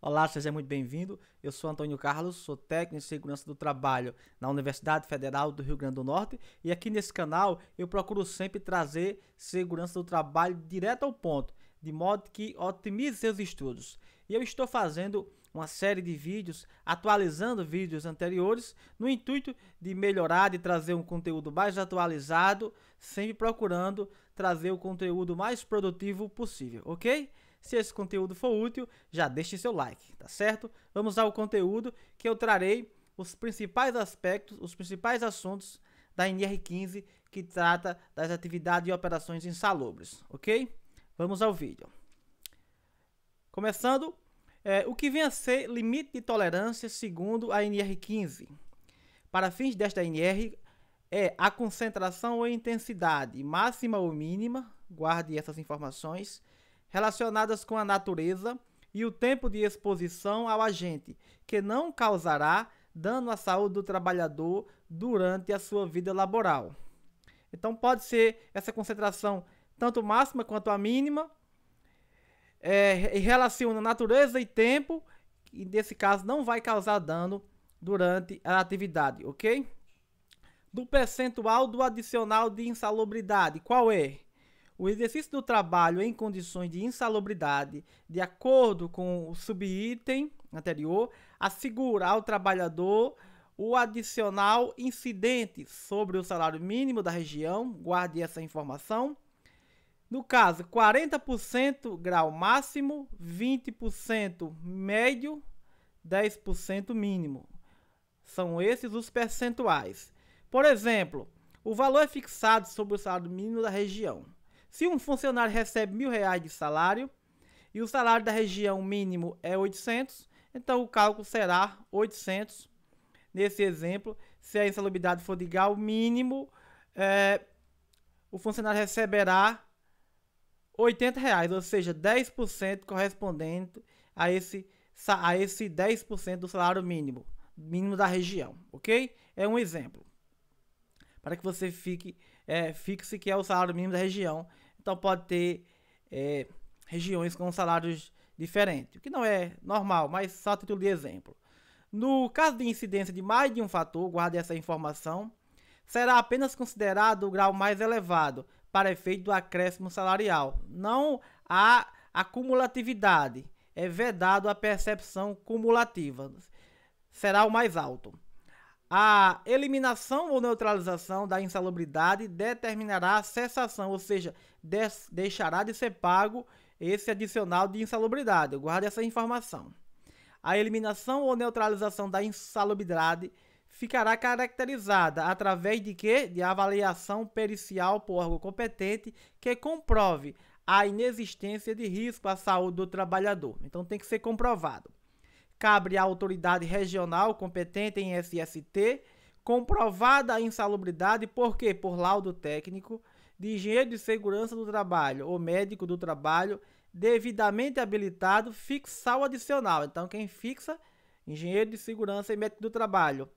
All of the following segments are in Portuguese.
Olá, seja muito bem-vindo. Eu sou Antônio Carlos, sou técnico em segurança do trabalho na Universidade Federal do Rio Grande do Norte e aqui nesse canal eu procuro sempre trazer segurança do trabalho direto ao ponto, de modo que otimize seus estudos. E eu estou fazendo uma série de vídeos, atualizando vídeos anteriores, no intuito de melhorar, de trazer um conteúdo mais atualizado, sempre procurando trazer o conteúdo mais produtivo possível, ok? Se esse conteúdo for útil, já deixe seu like, tá certo? Vamos ao conteúdo que eu trarei os principais aspectos, os principais assuntos da NR15 que trata das atividades e operações insalubres, ok? Vamos ao vídeo. Começando, é, o que vem a ser limite de tolerância segundo a NR15. Para fins desta NR, é a concentração ou intensidade máxima ou mínima, guarde essas informações, relacionadas com a natureza e o tempo de exposição ao agente, que não causará dano à saúde do trabalhador durante a sua vida laboral. Então pode ser essa concentração tanto máxima quanto a mínima, é, relaciona natureza e tempo, e nesse caso não vai causar dano durante a atividade, ok? Do percentual do adicional de insalubridade, qual é? O exercício do trabalho em condições de insalubridade, de acordo com o subitem anterior, assegura ao trabalhador o adicional incidente sobre o salário mínimo da região, guarde essa informação. No caso, 40% grau máximo, 20% médio, 10% mínimo. São esses os percentuais. Por exemplo, o valor é fixado sobre o salário mínimo da região. Se um funcionário recebe mil reais de salário e o salário da região mínimo é 800, então o cálculo será 800. Nesse exemplo, se a insalubridade for de grau mínimo, é, o funcionário receberá 80 reais, ou seja, 10% correspondente a esse, a esse 10% do salário mínimo, mínimo da região, ok? É um exemplo, para que você fique é, fixo, que é o salário mínimo da região. Então pode ter é, regiões com salários diferentes, o que não é normal, mas só a título de exemplo. No caso de incidência de mais de um fator, guarde essa informação, será apenas considerado o grau mais elevado para efeito do acréscimo salarial. Não há acumulatividade, é vedado a percepção cumulativa. Será o mais alto. A eliminação ou neutralização da insalubridade determinará a cessação, ou seja, deixará de ser pago esse adicional de insalubridade. Guarde essa informação. A eliminação ou neutralização da insalubridade ficará caracterizada através de quê? De avaliação pericial por órgão competente que comprove a inexistência de risco à saúde do trabalhador. Então tem que ser comprovado. Cabe à autoridade regional competente em SST comprovada a insalubridade porque por laudo técnico de engenheiro de segurança do trabalho ou médico do trabalho devidamente habilitado fixar o adicional. Então quem fixa engenheiro de segurança e médico do trabalho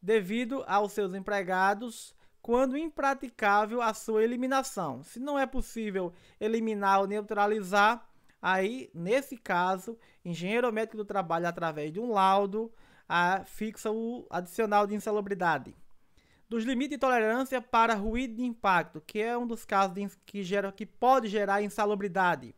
devido aos seus empregados quando impraticável a sua eliminação. Se não é possível eliminar ou neutralizar, Aí, nesse caso, engenheiro médico do trabalho, através de um laudo, a, fixa o adicional de insalubridade. Dos limites de tolerância para ruído de impacto, que é um dos casos de, que, gera, que pode gerar insalubridade.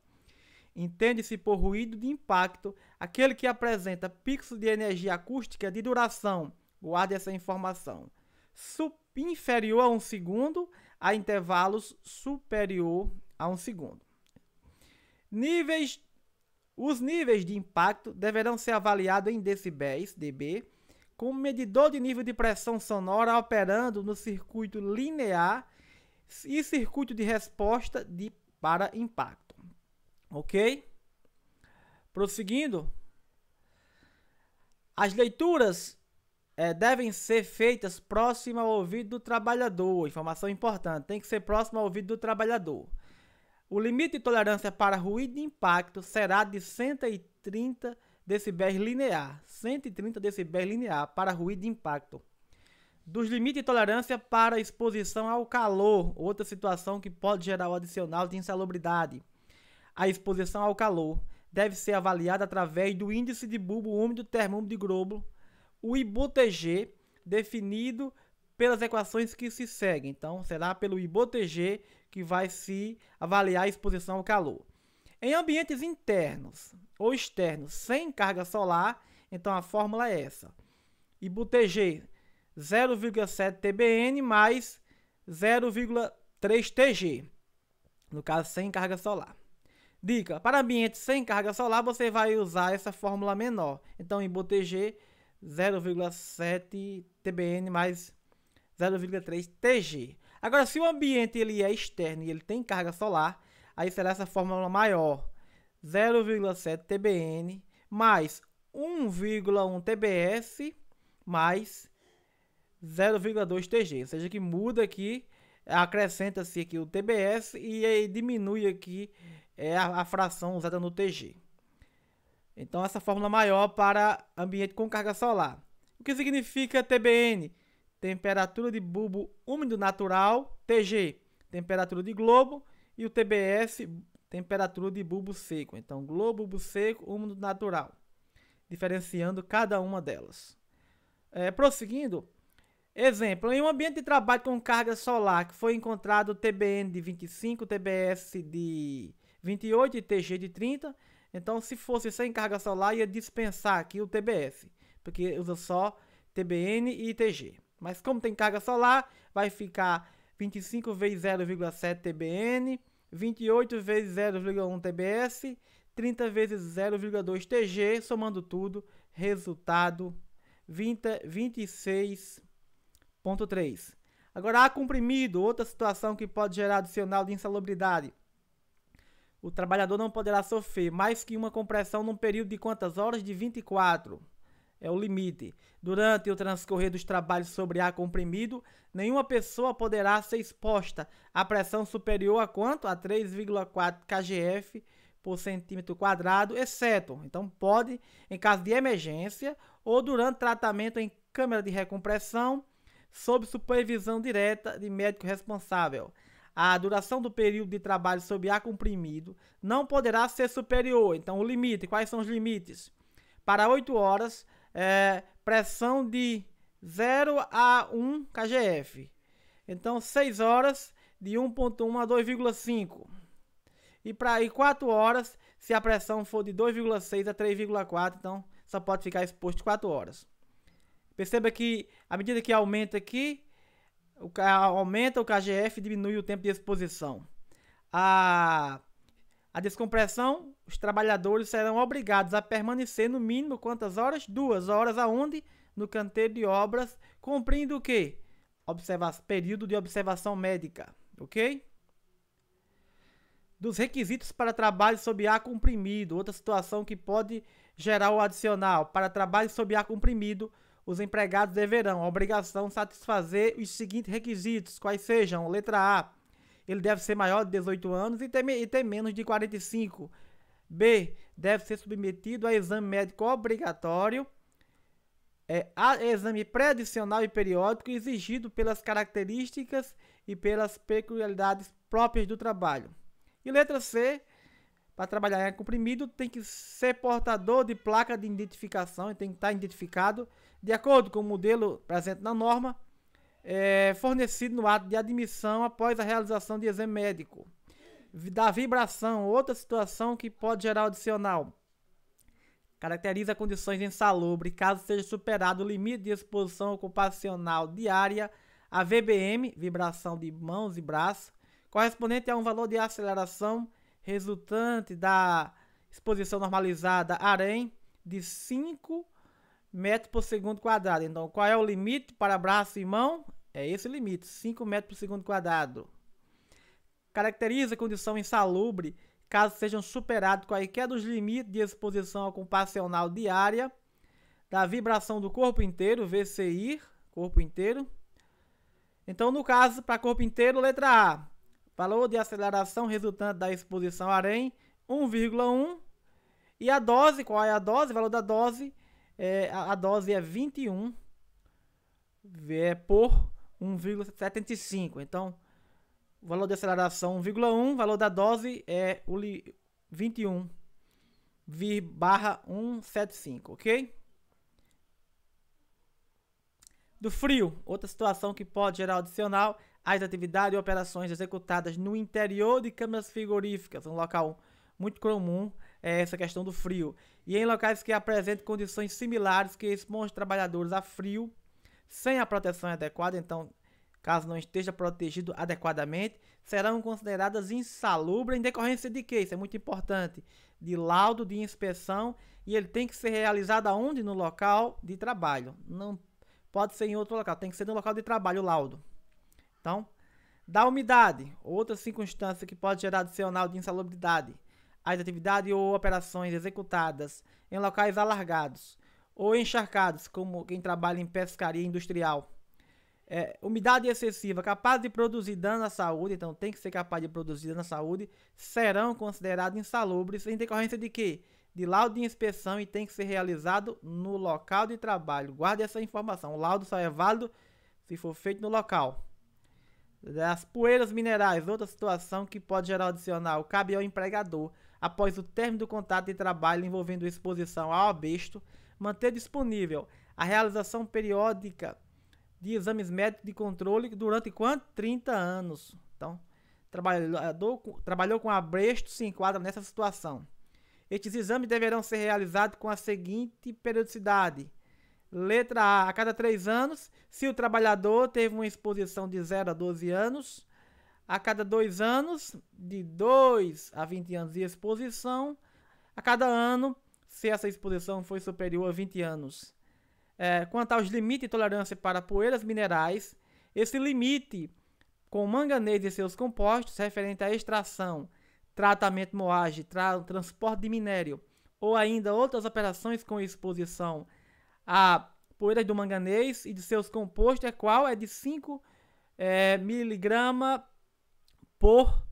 Entende-se por ruído de impacto aquele que apresenta picos de energia acústica de duração. Guarde essa informação. Sup inferior a um segundo a intervalos superior a um segundo. Níveis os níveis de impacto deverão ser avaliados em decibéis dB com um medidor de nível de pressão sonora operando no circuito linear e circuito de resposta de para impacto. OK? Prosseguindo, as leituras é, devem ser feitas próximo ao ouvido do trabalhador. Informação importante, tem que ser próximo ao ouvido do trabalhador. O limite de tolerância para ruído de impacto será de 130 decibéis linear, 130 decibéis linear para ruído de impacto. Dos limites de tolerância para exposição ao calor, outra situação que pode gerar o adicional de insalubridade. A exposição ao calor deve ser avaliada através do índice de bulbo úmido termômetro de globo, o IBUTG, definido pelas equações que se seguem. Então, será pelo IBOTG que vai se avaliar a exposição ao calor. Em ambientes internos ou externos sem carga solar, então a fórmula é essa. IBOTG 0,7 TBN mais 0,3 TG, no caso sem carga solar. Dica, para ambientes sem carga solar, você vai usar essa fórmula menor. Então, IBOTG 0,7 TBN mais 0,3 TG. Agora, se o ambiente ele é externo e ele tem carga solar, aí será essa fórmula maior, 0,7 TBN mais 1,1 TBS mais 0,2 TG. Ou seja, que muda aqui, acrescenta-se aqui o TBS e aí diminui aqui é, a, a fração usada no TG. Então, essa fórmula maior para ambiente com carga solar. O que significa TBN? temperatura de bulbo úmido natural, TG, temperatura de globo, e o TBS, temperatura de bulbo seco. Então, globo, bulbo seco, úmido natural, diferenciando cada uma delas. É, prosseguindo, exemplo, em um ambiente de trabalho com carga solar que foi encontrado TBN de 25, TBS de 28 e TG de 30, então se fosse sem carga solar ia dispensar aqui o TBS, porque usa só TBN e TG. Mas como tem carga solar, vai ficar 25 vezes 0,7 TBN, 28 vezes 0,1 TBS, 30 vezes 0,2 TG, somando tudo, resultado 26.3. Agora, a comprimido, outra situação que pode gerar adicional de insalubridade. O trabalhador não poderá sofrer mais que uma compressão num período de quantas horas? De 24 é o limite. Durante o transcorrer dos trabalhos sobre ar comprimido, nenhuma pessoa poderá ser exposta a pressão superior a quanto? A 3,4 kgf por centímetro quadrado, exceto, então pode, em caso de emergência ou durante tratamento em câmara de recompressão, sob supervisão direta de médico responsável. A duração do período de trabalho sob ar comprimido não poderá ser superior. Então, o limite, quais são os limites? Para 8 horas, é, pressão de 0 a 1 kgf. Então, 6 horas de 1.1 a 2,5. E para 4 horas, se a pressão for de 2,6 a 3,4, então só pode ficar exposto 4 horas. Perceba que à medida que aumenta aqui, o, aumenta o KGF, diminui o tempo de exposição. A, a descompressão os trabalhadores serão obrigados a permanecer no mínimo quantas horas? Duas horas aonde? No canteiro de obras, cumprindo o quê? Observa período de observação médica, ok? Dos requisitos para trabalho sob ar comprimido, outra situação que pode gerar o adicional. Para trabalho sob ar comprimido, os empregados deverão, a obrigação, satisfazer os seguintes requisitos, quais sejam, letra A, ele deve ser maior de 18 anos e ter, e ter menos de 45 B. Deve ser submetido a exame médico obrigatório, é, a exame pré-adicional e periódico exigido pelas características e pelas peculiaridades próprias do trabalho. E letra C, para trabalhar em comprimido, tem que ser portador de placa de identificação e tem que estar identificado de acordo com o modelo presente na norma, é, fornecido no ato de admissão após a realização de exame médico da vibração, outra situação que pode gerar adicional. Caracteriza condições insalubres caso seja superado o limite de exposição ocupacional diária, a VBM, vibração de mãos e braços, correspondente a um valor de aceleração resultante da exposição normalizada AREM de 5 metros por segundo quadrado. Então, qual é o limite para braço e mão? É esse limite, 5 metros por segundo quadrado caracteriza condição insalubre caso sejam superados quaisquer dos limites de exposição ocupacional diária da vibração do corpo inteiro, VCI, corpo inteiro. Então, no caso, para corpo inteiro, letra A, valor de aceleração resultante da exposição AREM, 1,1. E a dose, qual é a dose? O valor da dose, é, a, a dose é 21 é, por 1,75. Então, o valor de aceleração 1,1, valor da dose é o 21 vir barra 175, ok? Do frio, outra situação que pode gerar adicional às atividades e operações executadas no interior de câmaras frigoríficas, um local muito comum é essa questão do frio, e em locais que apresentam condições similares que expõem os trabalhadores a frio sem a proteção adequada, então caso não esteja protegido adequadamente, serão consideradas insalubres em decorrência de Isso é muito importante. De laudo de inspeção e ele tem que ser realizado aonde? No local de trabalho. Não pode ser em outro local, tem que ser no local de trabalho o laudo. Então, da umidade, outra circunstância que pode gerar adicional de insalubridade. As atividades ou operações executadas em locais alargados ou encharcados, como quem trabalha em pescaria industrial é, umidade excessiva capaz de produzir dano à saúde, então tem que ser capaz de produzir dano à saúde, serão considerados insalubres em decorrência de quê? De laudo de inspeção e tem que ser realizado no local de trabalho. Guarde essa informação. O laudo só é válido se for feito no local. As poeiras minerais, outra situação que pode gerar adicional, cabe ao empregador, após o término do contato de trabalho envolvendo exposição ao abesto, manter disponível a realização periódica de exames médicos de controle durante quanto? 30 anos. Então, trabalhador, trabalhou com a Bresto se enquadra nessa situação. Estes exames deverão ser realizados com a seguinte periodicidade. Letra A, a cada 3 anos, se o trabalhador teve uma exposição de 0 a 12 anos, a cada 2 anos, de 2 a 20 anos de exposição, a cada ano, se essa exposição foi superior a 20 anos é, quanto aos limites de tolerância para poeiras minerais, esse limite com manganês e seus compostos referente à extração, tratamento moagem, tra transporte de minério ou ainda outras operações com exposição a poeiras do manganês e de seus compostos é qual? É de 5 é, miligrama por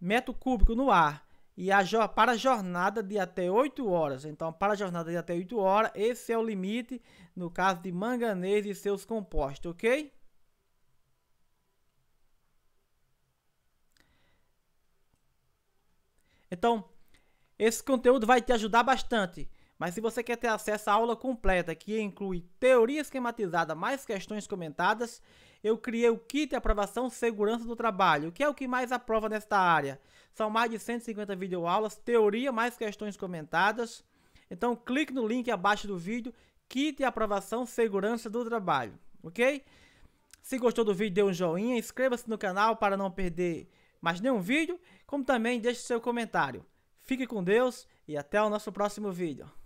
metro cúbico no ar. E a, para a jornada de até 8 horas. Então, para a jornada de até 8 horas, esse é o limite no caso de manganês e seus compostos, ok? Então, esse conteúdo vai te ajudar bastante. Mas se você quer ter acesso à aula completa, que inclui teoria esquematizada mais questões comentadas, eu criei o kit aprovação segurança do trabalho, que é o que mais aprova nesta área. São mais de 150 videoaulas, teoria mais questões comentadas. Então clique no link abaixo do vídeo, kit aprovação segurança do trabalho, ok? Se gostou do vídeo, dê um joinha, inscreva-se no canal para não perder mais nenhum vídeo, como também deixe seu comentário. Fique com Deus e até o nosso próximo vídeo.